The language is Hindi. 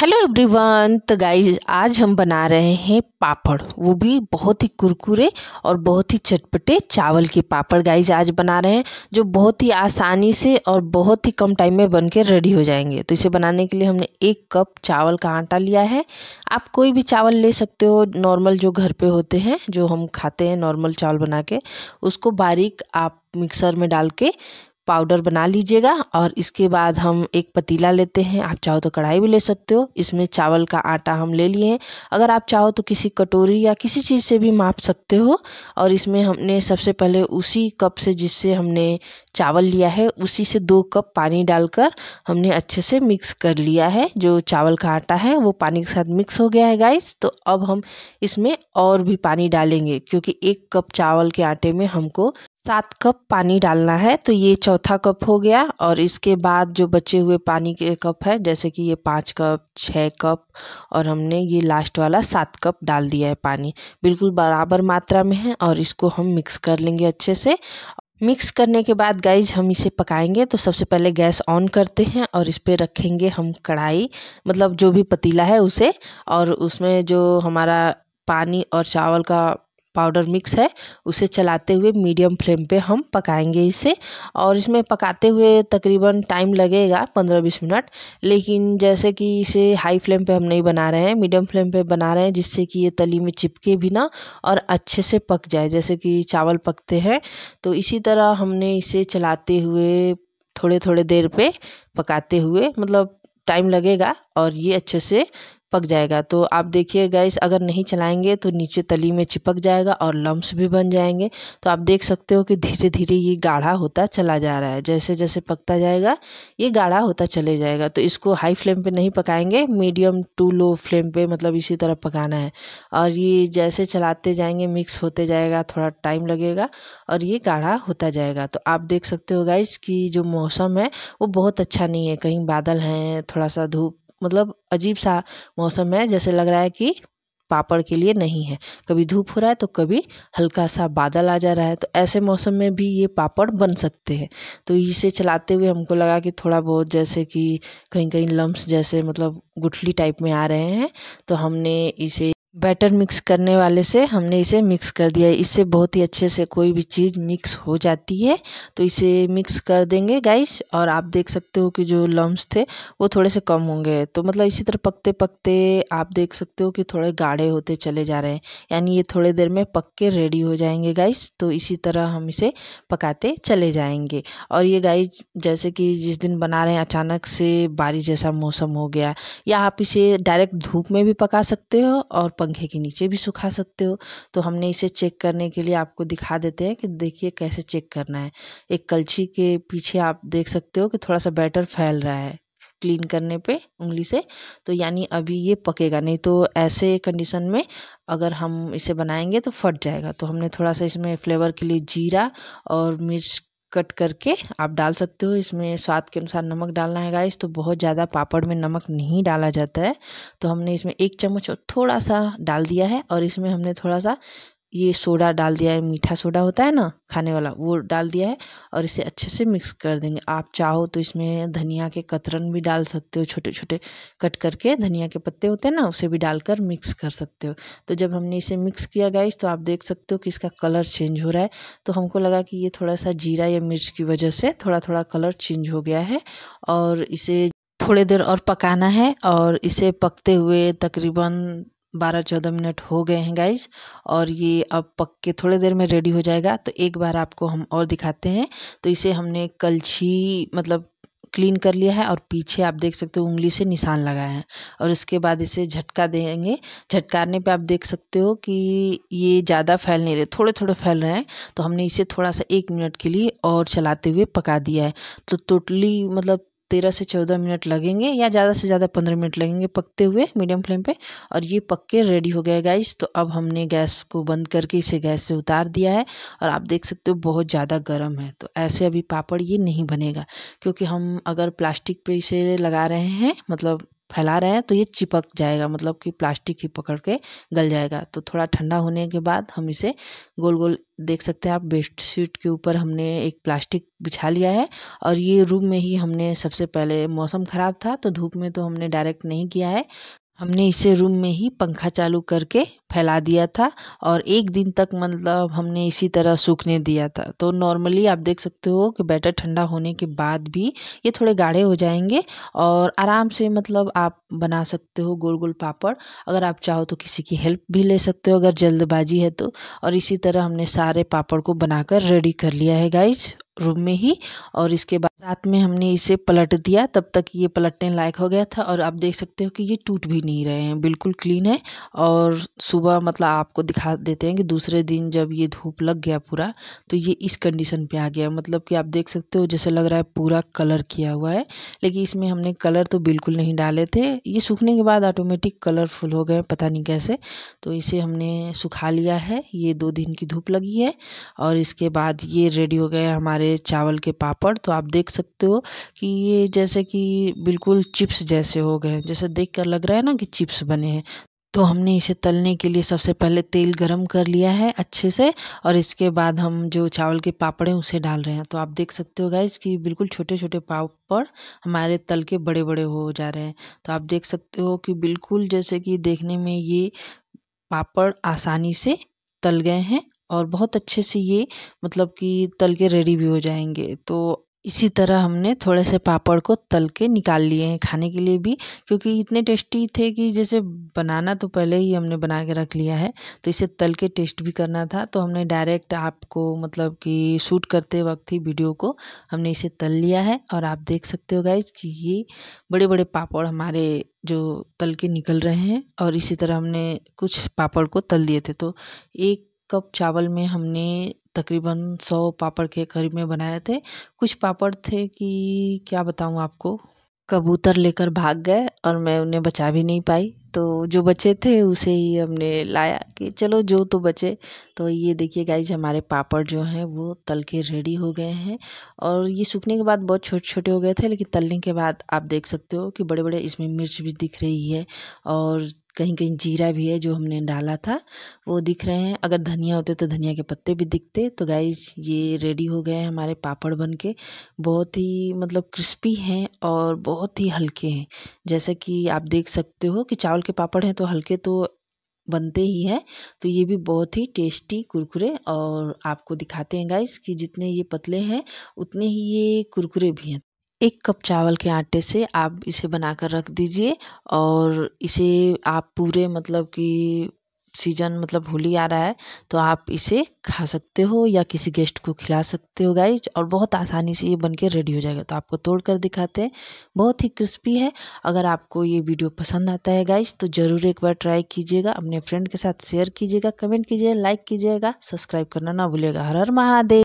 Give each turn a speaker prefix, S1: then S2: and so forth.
S1: हेलो एवरीवन तो गाइस आज हम बना रहे हैं पापड़ वो भी बहुत ही कुरकुरे और बहुत ही चटपटे चावल के पापड़ गाइस आज बना रहे हैं जो बहुत ही आसानी से और बहुत ही कम टाइम में बन के रेडी हो जाएंगे तो इसे बनाने के लिए हमने एक कप चावल का आटा लिया है आप कोई भी चावल ले सकते हो नॉर्मल जो घर पे होते हैं जो हम खाते हैं नॉर्मल चावल बना के उसको बारीक आप मिक्सर में डाल के पाउडर बना लीजिएगा और इसके बाद हम एक पतीला लेते हैं आप चाहो तो कढ़ाई भी ले सकते हो इसमें चावल का आटा हम ले लिए हैं अगर आप चाहो तो किसी कटोरी या किसी चीज़ से भी माप सकते हो और इसमें हमने सबसे पहले उसी कप से जिससे हमने चावल लिया है उसी से दो कप पानी डालकर हमने अच्छे से मिक्स कर लिया है जो चावल का आटा है वो पानी के साथ मिक्स हो गया है गाइस तो अब हम इसमें और भी पानी डालेंगे क्योंकि एक कप चावल के आटे में हमको सात कप पानी डालना है तो ये चौथा कप हो गया और इसके बाद जो बचे हुए पानी के कप है जैसे कि ये पाँच कप छः कप और हमने ये लास्ट वाला सात कप डाल दिया है पानी बिल्कुल बराबर मात्रा में है और इसको हम मिक्स कर लेंगे अच्छे से मिक्स करने के बाद गाइज हम इसे पकाएंगे तो सबसे पहले गैस ऑन करते हैं और इस पर रखेंगे हम कढ़ाई मतलब जो भी पतीला है उसे और उसमें जो हमारा पानी और चावल का पाउडर मिक्स है उसे चलाते हुए मीडियम फ्लेम पे हम पकाएंगे इसे और इसमें पकाते हुए तकरीबन टाइम लगेगा पंद्रह बीस मिनट लेकिन जैसे कि इसे हाई फ्लेम पे हम नहीं बना रहे हैं मीडियम फ्लेम पे बना रहे हैं जिससे कि ये तली में चिपके भी ना और अच्छे से पक जाए जैसे कि चावल पकते हैं तो इसी तरह हमने इसे चलाते हुए थोड़े थोड़े देर पर पकाते हुए मतलब टाइम लगेगा और ये अच्छे से पक जाएगा तो आप देखिए गैस अगर नहीं चलाएंगे तो नीचे तली में चिपक जाएगा और लम्ब्स भी बन जाएंगे तो आप देख सकते हो कि धीरे धीरे ये गाढ़ा होता चला जा रहा है जैसे जैसे पकता जाएगा ये गाढ़ा होता चले जाएगा तो इसको हाई फ्लेम पे नहीं पकाएंगे मीडियम टू लो फ्लेम पे मतलब इसी तरह पकाना है और ये जैसे चलाते जाएंगे मिक्स होते जाएगा थोड़ा टाइम लगेगा और ये गाढ़ा होता जाएगा तो आप देख सकते हो गाइस कि जो मौसम है वो बहुत अच्छा नहीं है कहीं बादल हैं थोड़ा सा धूप मतलब अजीब सा मौसम है जैसे लग रहा है कि पापड़ के लिए नहीं है कभी धूप हो रहा है तो कभी हल्का सा बादल आ जा रहा है तो ऐसे मौसम में भी ये पापड़ बन सकते हैं तो इसे चलाते हुए हमको लगा कि थोड़ा बहुत जैसे कि कहीं कहीं लम्ब जैसे मतलब गुठली टाइप में आ रहे हैं तो हमने इसे बैटर मिक्स करने वाले से हमने इसे मिक्स कर दिया इससे बहुत ही अच्छे से कोई भी चीज़ मिक्स हो जाती है तो इसे मिक्स कर देंगे गाइस और आप देख सकते हो कि जो लम्स थे वो थोड़े से कम होंगे तो मतलब इसी तरह पकते पकते आप देख सकते हो कि थोड़े गाढ़े होते चले जा रहे हैं यानी ये थोड़ी देर में पक के रेडी हो जाएंगे गाइस तो इसी तरह हम इसे पकाते चले जाएंगे और ये गाइस जैसे कि जिस दिन बना रहे हैं अचानक से बारिश जैसा मौसम हो गया या आप इसे डायरेक्ट धूप में भी पका सकते हो और पक पंखे के नीचे भी सुखा सकते हो तो हमने इसे चेक करने के लिए आपको दिखा देते हैं कि देखिए कैसे चेक करना है एक कलछी के पीछे आप देख सकते हो कि थोड़ा सा बैटर फैल रहा है क्लीन करने पे उंगली से तो यानी अभी ये पकेगा नहीं तो ऐसे कंडीशन में अगर हम इसे बनाएंगे तो फट जाएगा तो हमने थोड़ा सा इसमें फ्लेवर के लिए जीरा और मिर्च कट करके आप डाल सकते हो इसमें स्वाद के अनुसार नमक डालना है गाइस तो बहुत ज़्यादा पापड़ में नमक नहीं डाला जाता है तो हमने इसमें एक चम्मच थोड़ा सा डाल दिया है और इसमें हमने थोड़ा सा ये सोडा डाल दिया है मीठा सोडा होता है ना खाने वाला वो डाल दिया है और इसे अच्छे से मिक्स कर देंगे आप चाहो तो इसमें धनिया के कतरन भी डाल सकते हो छोटे छोटे कट करके धनिया के पत्ते होते हैं ना उसे भी डालकर मिक्स कर सकते हो तो जब हमने इसे मिक्स किया गाइस तो आप देख सकते हो कि इसका कलर चेंज हो रहा है तो हमको लगा कि ये थोड़ा सा जीरा या मिर्च की वजह से थोड़ा थोड़ा कलर चेंज हो गया है और इसे थोड़ी देर और पकाना है और इसे पकते हुए तकरीबन बारह चौदह मिनट हो गए हैं गाइज और ये अब पक के थोड़ी देर में रेडी हो जाएगा तो एक बार आपको हम और दिखाते हैं तो इसे हमने कलछी मतलब क्लीन कर लिया है और पीछे आप देख सकते हो उंगली से निशान लगाए हैं और उसके बाद इसे झटका देंगे झटकाने पे आप देख सकते हो कि ये ज़्यादा फैल नहीं रहे थोड़े थोड़े फैल रहे हैं तो हमने इसे थोड़ा सा एक मिनट के लिए और चलाते हुए पका दिया है तो टोटली मतलब तेरह से चौदह मिनट लगेंगे या ज़्यादा से ज़्यादा पंद्रह मिनट लगेंगे पकते हुए मीडियम फ्लेम पे और ये पक के रेडी हो गया गाइस तो अब हमने गैस को बंद करके इसे गैस से उतार दिया है और आप देख सकते हो बहुत ज़्यादा गर्म है तो ऐसे अभी पापड़ ये नहीं बनेगा क्योंकि हम अगर प्लास्टिक पे इसे लगा रहे हैं मतलब फैला रहे हैं तो ये चिपक जाएगा मतलब कि प्लास्टिक ही पकड़ के गल जाएगा तो थोड़ा ठंडा होने के बाद हम इसे गोल गोल देख सकते हैं आप बेडशीट के ऊपर हमने एक प्लास्टिक बिछा लिया है और ये रूम में ही हमने सबसे पहले मौसम ख़राब था तो धूप में तो हमने डायरेक्ट नहीं किया है हमने इसे रूम में ही पंखा चालू करके फैला दिया था और एक दिन तक मतलब हमने इसी तरह सूखने दिया था तो नॉर्मली आप देख सकते हो कि बैटर ठंडा होने के बाद भी ये थोड़े गाढ़े हो जाएंगे और आराम से मतलब आप बना सकते हो गोल गोल पापड़ अगर आप चाहो तो किसी की हेल्प भी ले सकते हो अगर जल्दबाजी है तो और इसी तरह हमने सारे पापड़ को बनाकर रेडी कर लिया है गाइज रूम में ही और इसके बाद रात में हमने इसे पलट दिया तब तक ये पलटने लायक हो गया था और आप देख सकते हो कि ये टूट भी नहीं रहे हैं बिल्कुल क्लीन है और सुबह मतलब आपको दिखा देते हैं कि दूसरे दिन जब ये धूप लग गया पूरा तो ये इस कंडीशन पे आ गया मतलब कि आप देख सकते हो जैसे लग रहा है पूरा कलर किया हुआ है लेकिन इसमें हमने कलर तो बिल्कुल नहीं डाले थे ये सूखने के बाद ऑटोमेटिक कलरफुल हो गए पता नहीं कैसे तो इसे हमने सुखा लिया है ये दो दिन की धूप लगी है और इसके बाद ये रेडी हो गए हमारे चावल के पापड़ तो आप देख सकते हो कि ये जैसे कि बिल्कुल चिप्स जैसे हो गए जैसे देख कर लग रहा है ना कि चिप्स बने हैं तो हमने इसे तलने के लिए सबसे पहले तेल गरम कर लिया है अच्छे से और इसके बाद हम जो चावल के पापड़ हैं उसे डाल रहे हैं तो आप देख सकते हो गाइज कि बिल्कुल छोटे छोटे पापड़ हमारे तल के बड़े बड़े हो जा रहे हैं तो आप देख सकते हो कि बिल्कुल जैसे कि देखने में ये पापड़ आसानी से तल गए हैं और बहुत अच्छे से ये मतलब कि तल के रेडी भी हो जाएंगे तो इसी तरह हमने थोड़े से पापड़ को तल के निकाल लिए हैं खाने के लिए भी क्योंकि इतने टेस्टी थे कि जैसे बनाना तो पहले ही हमने बना के रख लिया है तो इसे तल के टेस्ट भी करना था तो हमने डायरेक्ट आपको मतलब कि शूट करते वक्त ही वीडियो को हमने इसे तल लिया है और आप देख सकते हो गाइज कि ये बड़े बड़े पापड़ हमारे जो तल के निकल रहे हैं और इसी तरह हमने कुछ पापड़ को तल दिए थे तो एक कप चावल में हमने तकरीबन सौ पापड़ के करीब में बनाए थे कुछ पापड़ थे कि क्या बताऊँ आपको कबूतर लेकर भाग गए और मैं उन्हें बचा भी नहीं पाई तो जो बचे थे उसे ही हमने लाया कि चलो जो तो बचे तो ये देखिए गाइज हमारे पापड़ जो हैं वो तल के रेडी हो गए हैं और ये सूखने के बाद बहुत छोटे छोटे हो गए थे लेकिन तलने के बाद आप देख सकते हो कि बड़े बड़े इसमें मिर्च भी दिख रही है और कहीं कहीं जीरा भी है जो हमने डाला था वो दिख रहे हैं अगर धनिया होते तो धनिया के पत्ते भी दिखते तो गाइज ये रेडी हो गए हैं हमारे पापड़ बन के बहुत ही मतलब क्रिस्पी हैं और बहुत ही हल्के हैं जैसा कि आप देख सकते हो कि चावल के पापड़ हैं तो हल्के तो बनते ही हैं तो ये भी बहुत ही टेस्टी कुरकुरे और आपको दिखाते हैं गाइस कि जितने ये पतले हैं उतने ही ये कुरकुरे भी हैं एक कप चावल के आटे से आप इसे बनाकर रख दीजिए और इसे आप पूरे मतलब कि सीजन मतलब होली आ रहा है तो आप इसे खा सकते हो या किसी गेस्ट को खिला सकते हो गाइज और बहुत आसानी से ये बन के रेडी हो जाएगा तो आपको तोड़ कर दिखाते हैं बहुत ही क्रिस्पी है अगर आपको ये वीडियो पसंद आता है गाइज तो ज़रूर एक बार ट्राई कीजिएगा अपने फ्रेंड के साथ शेयर कीजिएगा कमेंट कीजिएगा लाइक कीजिएगा सब्सक्राइब करना ना भूलिएगा हर हर महादेव